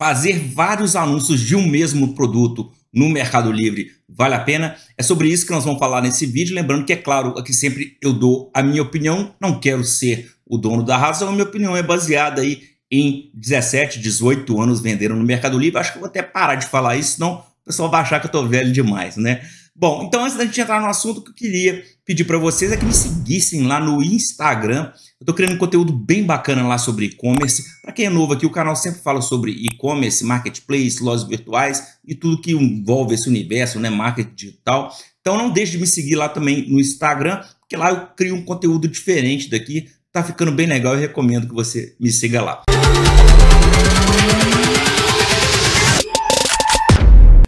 fazer vários anúncios de um mesmo produto no Mercado Livre vale a pena? É sobre isso que nós vamos falar nesse vídeo. Lembrando que, é claro, aqui é sempre eu dou a minha opinião, não quero ser o dono da razão, a minha opinião é baseada aí em 17, 18 anos vendendo no Mercado Livre. Acho que vou até parar de falar isso, senão o pessoal vai achar que eu estou velho demais, né? Bom, então antes da gente entrar no assunto, o que eu queria pedir para vocês é que me seguissem lá no Instagram. Eu estou criando um conteúdo bem bacana lá sobre e-commerce. Para quem é novo aqui, o canal sempre fala sobre e-commerce, marketplace, lojas virtuais e tudo que envolve esse universo, né, marketing digital. Então não deixe de me seguir lá também no Instagram, porque lá eu crio um conteúdo diferente daqui. Tá ficando bem legal e recomendo que você me siga lá.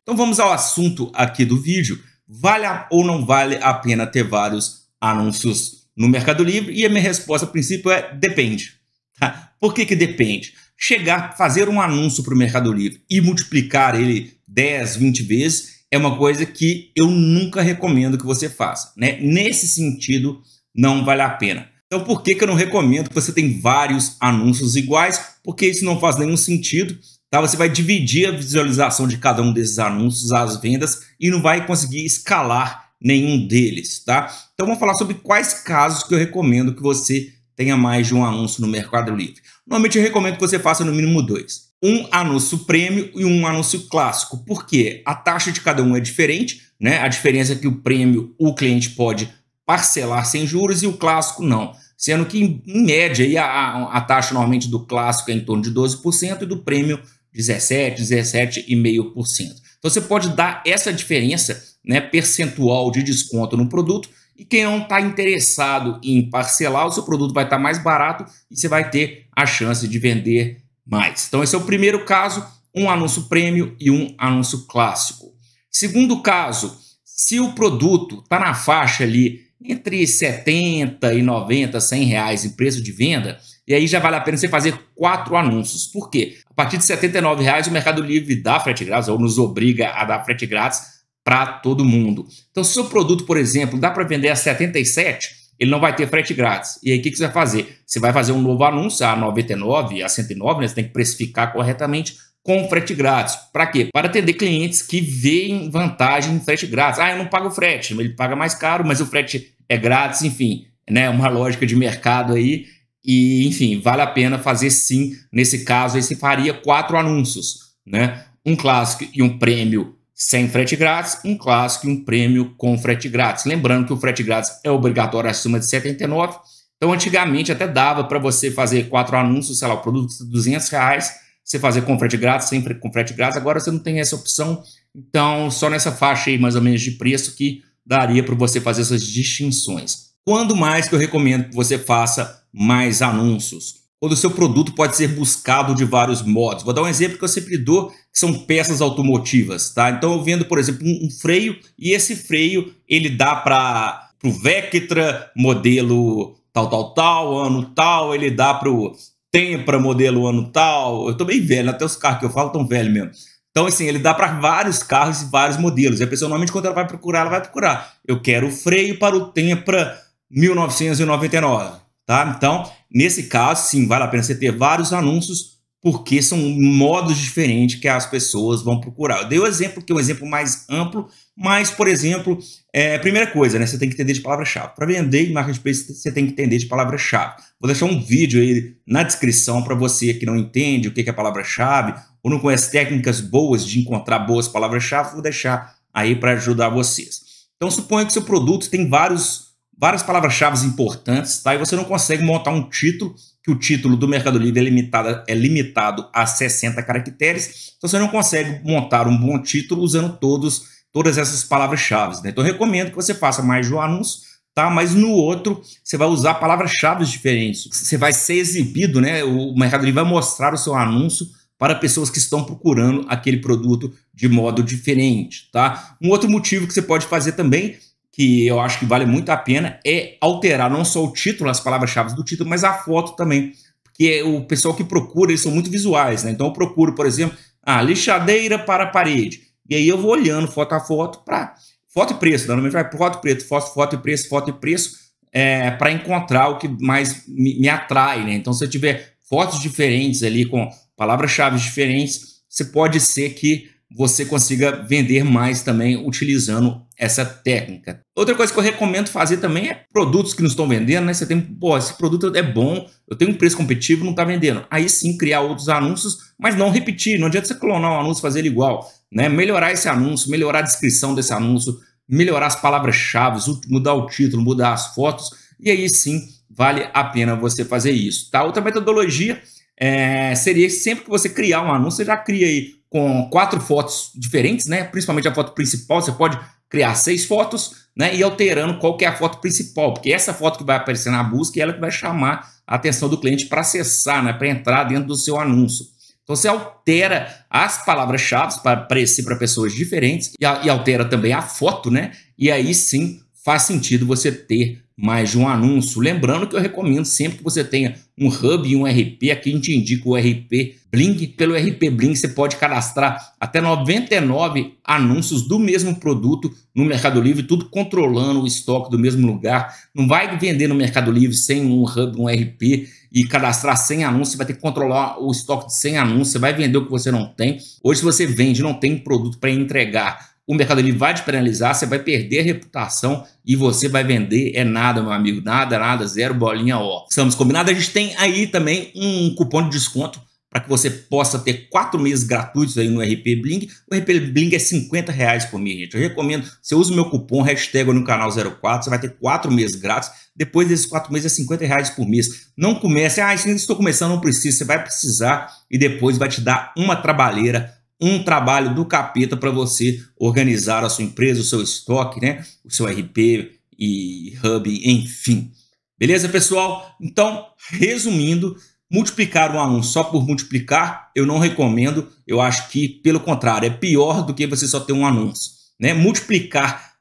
Então vamos ao assunto aqui do vídeo Vale a, ou não vale a pena ter vários anúncios no Mercado Livre? E a minha resposta a princípio é depende. Tá? Por que, que depende? Chegar, fazer um anúncio para o Mercado Livre e multiplicar ele 10, 20 vezes é uma coisa que eu nunca recomendo que você faça. Né? Nesse sentido, não vale a pena. Então, por que, que eu não recomendo que você tenha vários anúncios iguais? Porque isso não faz nenhum sentido. Tá? Você vai dividir a visualização de cada um desses anúncios, as vendas, e não vai conseguir escalar nenhum deles. Tá? Então vamos falar sobre quais casos que eu recomendo que você tenha mais de um anúncio no Mercado Livre. Normalmente eu recomendo que você faça no mínimo dois. Um anúncio prêmio e um anúncio clássico. porque A taxa de cada um é diferente, né? A diferença é que o prêmio o cliente pode parcelar sem juros e o clássico não. Sendo que, em média, a, a taxa normalmente do clássico é em torno de 12% e do prêmio 17, 17,5%. Então você pode dar essa diferença, né, percentual de desconto no produto e quem não está interessado em parcelar, o seu produto vai estar tá mais barato e você vai ter a chance de vender mais. Então esse é o primeiro caso, um anúncio prêmio e um anúncio clássico. Segundo caso, se o produto está na faixa ali entre 70 e 90, 100 reais em preço de venda, e aí já vale a pena você fazer quatro anúncios. Por quê? A partir de R$ 79,00 o Mercado Livre dá frete grátis, ou nos obriga a dar frete grátis para todo mundo. Então, se o seu produto, por exemplo, dá para vender a 77, ele não vai ter frete grátis. E aí, o que, que, você vai fazer? Você vai fazer um novo anúncio a 99, a 109, né? Você tem que precificar corretamente com frete grátis. Para quê? Para atender clientes que veem vantagem em frete grátis. Ah, eu não pago frete, ele paga mais caro, mas o frete é grátis, enfim, né? Uma lógica de mercado aí e, enfim, vale a pena fazer sim. Nesse caso, aí você faria quatro anúncios, né? Um clássico e um prêmio sem frete grátis, um clássico e um prêmio com frete grátis. Lembrando que o frete grátis é obrigatório acima de 79. Então, antigamente até dava para você fazer quatro anúncios, sei lá, o produto custa 200 reais, você fazer com frete grátis, sempre com frete grátis. Agora você não tem essa opção. Então, só nessa faixa aí, mais ou menos, de preço que daria para você fazer essas distinções. Quando mais que eu recomendo que você faça mais anúncios. Quando o seu produto pode ser buscado de vários modos. Vou dar um exemplo que eu sempre dou, que são peças automotivas, tá? Então eu vendo, por exemplo, um, freio e esse freio ele dá para o Vectra modelo tal, tal, tal, ano tal, ele dá para o Tempra modelo ano tal. Eu estou bem velho, até os carros que eu falo tão velho mesmo. Então, assim, ele dá para vários carros e vários modelos. E a pessoa, normalmente, quando ela vai procurar, ela vai procurar. Eu quero o freio para o Tempra 1999. Tá? Então, nesse caso, sim, vale a pena você ter vários anúncios, porque são modos diferentes que as pessoas vão procurar. Eu dei o um exemplo, que é um exemplo mais amplo, mas, por exemplo, é, primeira coisa, né, você tem que entender de palavra-chave. Para vender em marketplace, você tem que entender de palavra-chave. Vou deixar um vídeo aí na descrição para você que não entende o que é palavra-chave ou não conhece técnicas boas de encontrar boas palavras-chave, vou deixar aí para ajudar vocês. Então, suponha que seu produto tem vários várias palavras-chave importantes, tá? E você não consegue montar um título, que o título do Mercado Livre é limitado, é limitado a 60 caracteres, então você não consegue montar um bom título usando todos, todas essas palavras-chave. Né? Então eu recomendo que você faça mais de um anúncio, tá? Mas no outro você vai usar palavras-chave diferentes. Você vai ser exibido, né? O Mercado Livre vai mostrar o seu anúncio para pessoas que estão procurando aquele produto de modo diferente, tá? Um outro motivo que você pode fazer também que eu acho que vale muito a pena é alterar não só o título, as palavras-chave do título, mas a foto também. Porque o pessoal que procura, eles são muito visuais, né? Então eu procuro, por exemplo, a lixadeira para a parede. E aí eu vou olhando foto a foto para foto e preço, normalmente vai foto e preço, foto, foto e preço, foto e preço, é, para encontrar o que mais me, me, atrai, né? Então, se eu tiver fotos diferentes ali com palavras-chave diferentes, você pode ser que você consiga vender mais também utilizando essa técnica. Outra coisa que eu recomendo fazer também é produtos que não estão vendendo, né? Você tem, pô, esse produto é bom, eu tenho um preço competitivo, não está vendendo. Aí sim criar outros anúncios, mas não repetir. Não adianta você clonar um anúncio, fazer ele igual, né? Melhorar esse anúncio, melhorar a descrição desse anúncio, melhorar as palavras-chave, mudar o título, mudar as fotos, e aí sim vale a pena você fazer isso, tá? Outra metodologia é, seria sempre que você criar um anúncio, você já cria aí com quatro fotos diferentes, né? Principalmente a foto principal, você pode criar seis fotos, né? E alterando qual que é a foto principal, porque essa foto que vai aparecer na busca é ela que vai chamar a atenção do cliente para acessar, né? Para entrar dentro do seu anúncio. Então você altera as palavras-chave para aparecer para pessoas diferentes e, a, e altera também a foto, né? E aí sim faz sentido você ter mais de um anúncio. Lembrando que eu recomendo sempre que você tenha um hub e um RP. Aqui a gente indica o RP Bling. Pelo RP Bling você pode cadastrar até 99 anúncios do mesmo produto no Mercado Livre, tudo controlando o estoque do mesmo lugar. Não vai vender no Mercado Livre sem um hub, um RP e cadastrar 100 anúncios, você vai ter que controlar o estoque de 100 anúncios, você vai vender o que você não tem. Hoje se você vende, não tem produto para entregar o mercado ele vai te penalizar, você vai perder a reputação e você vai vender é nada, meu amigo, nada, nada, zero bolinha ó. Estamos combinados, a gente tem aí também um cupom de desconto para que você possa ter quatro meses gratuitos aí no RP Bling. O RP Bling é 50 reais por mês, gente. Eu recomendo, você usa o meu cupom, hashtag no canal 04, você vai ter quatro meses grátis. Depois desses quatro meses é 50 reais por mês. Não comece, ah, isso ainda estou começando, não precisa. Você vai precisar e depois vai te dar uma trabalheira um trabalho do capeta para você organizar a sua empresa, o seu estoque, né? O seu RP e hub, enfim. Beleza, pessoal? Então, resumindo, multiplicar um anúncio só por multiplicar, eu não recomendo. Eu acho que, pelo contrário, é pior do que você só ter um anúncio. Né? Multiplicar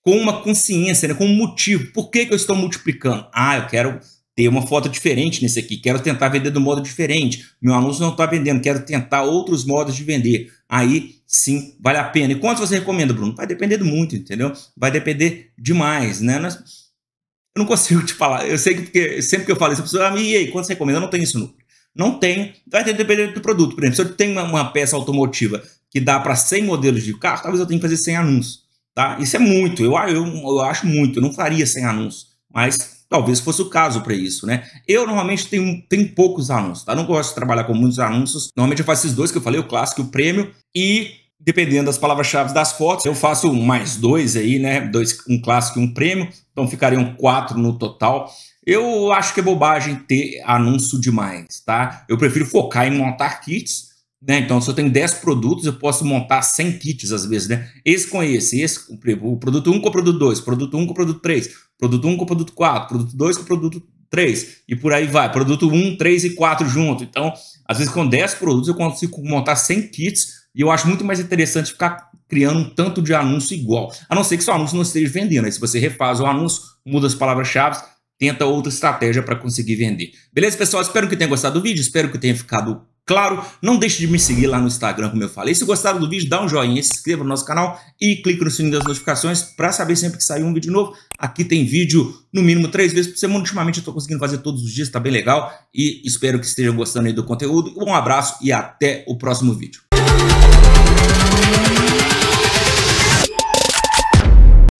com uma consciência, né? com um motivo. Por que, que eu estou multiplicando? Ah, eu quero ter uma foto diferente nesse aqui, quero tentar vender do modo diferente, meu anúncio não está vendendo, quero tentar outros modos de vender. Aí sim vale a pena. E quanto você recomenda, Bruno? Vai depender muito, entendeu? Vai depender demais, né? eu não consigo te falar. Eu sei que porque, sempre que eu falo isso, a pessoa, ah, e aí, quanto você recomenda? Eu não tenho isso no. Não tenho. Vai ter que depender do produto. Por exemplo, se eu tenho uma, uma peça automotiva que dá para 100 modelos de carro, talvez eu tenha que fazer 100 anúncios. Tá? Isso é muito. Eu, eu, eu acho muito. Eu não faria 100 anúncios. Mas talvez fosse o caso para isso, né? Eu normalmente tenho, tenho poucos anúncios, tá? não gosto de trabalhar com muitos anúncios. Normalmente eu faço esses dois que eu falei, o clássico e o prêmio, e dependendo das palavras-chave das fotos, eu faço mais dois aí, né? Dois, um clássico e um prêmio, então ficariam quatro no total. Eu acho que é bobagem ter anúncio demais, tá? Eu prefiro focar em montar kits né? Então, se eu tenho 10 produtos, eu posso montar 100 kits às vezes, né? Esse com esse, esse com o produto 1 com o produto 2, produto 1 com o produto 3, produto 1 com o produto 4, produto 2 com o produto 3, e por aí vai, produto 1, 3 e 4 junto. Então, às vezes com 10 produtos eu consigo montar 100 kits e eu acho muito mais interessante ficar criando um tanto de anúncio igual. A não ser que seu anúncio não esteja vendendo, aí se você refaz o anúncio, muda as palavras-chave, tenta outra estratégia para conseguir vender. Beleza, pessoal? Espero que tenha gostado do vídeo, espero que tenha ficado Claro, não deixe de me seguir lá no Instagram, como eu falei. Se gostaram do vídeo, dá um joinha, se inscreva no nosso canal e clique no sininho das notificações para saber sempre que sair um vídeo novo. Aqui tem vídeo no mínimo três vezes por semana. Ultimamente eu estou conseguindo fazer todos os dias, está bem legal. E espero que estejam gostando aí do conteúdo. Um abraço e até o próximo vídeo.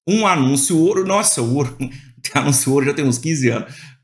Um anúncio ouro, nossa, ouro, anúncio ouro já tem uns 15 anos.